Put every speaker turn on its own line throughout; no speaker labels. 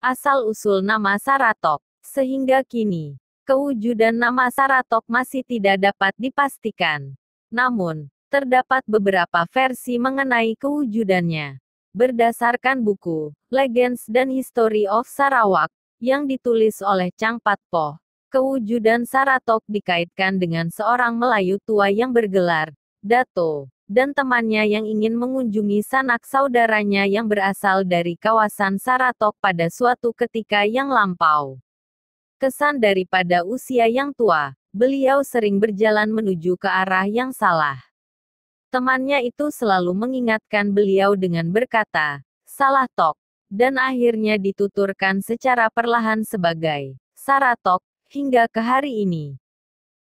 asal-usul nama Saratok. Sehingga kini, kewujudan nama Saratok masih tidak dapat dipastikan. Namun, terdapat beberapa versi mengenai kewujudannya. Berdasarkan buku Legends dan History of Sarawak yang ditulis oleh Chang Patpo, kewujudan Saratok dikaitkan dengan seorang Melayu tua yang bergelar Dato, dan temannya yang ingin mengunjungi sanak saudaranya yang berasal dari kawasan Saratok pada suatu ketika yang lampau. Kesan daripada usia yang tua, beliau sering berjalan menuju ke arah yang salah. Temannya itu selalu mengingatkan beliau dengan berkata, "Salah tok," dan akhirnya dituturkan secara perlahan sebagai Saratok hingga ke hari ini.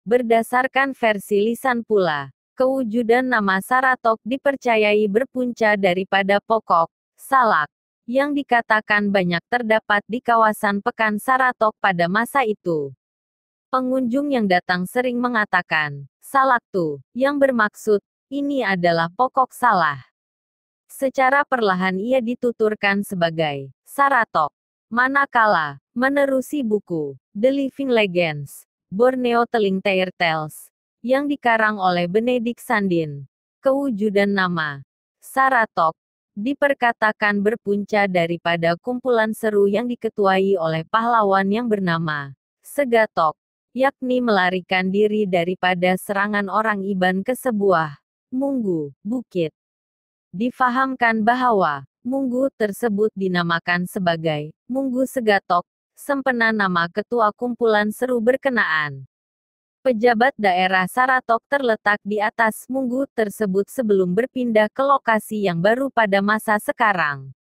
Berdasarkan versi lisan pula, Kewujudan nama Saratok dipercayai berpunca daripada pokok, salak, yang dikatakan banyak terdapat di kawasan Pekan Saratok pada masa itu. Pengunjung yang datang sering mengatakan, salak tu, yang bermaksud, ini adalah pokok salah. Secara perlahan ia dituturkan sebagai Saratok. Manakala, menerusi buku The Living Legends, Borneo Telling Tale Tales, yang dikarang oleh Benedik Sandin. Kewujudan nama Saratok diperkatakan berpunca daripada kumpulan seru yang diketuai oleh pahlawan yang bernama Segatok, yakni melarikan diri daripada serangan orang Iban ke sebuah munggu bukit. Difahamkan bahwa munggu tersebut dinamakan sebagai Munggu Segatok, sempena nama ketua kumpulan seru berkenaan pejabat daerah Saratok terletak di atas munggu tersebut sebelum berpindah ke lokasi yang baru pada masa sekarang.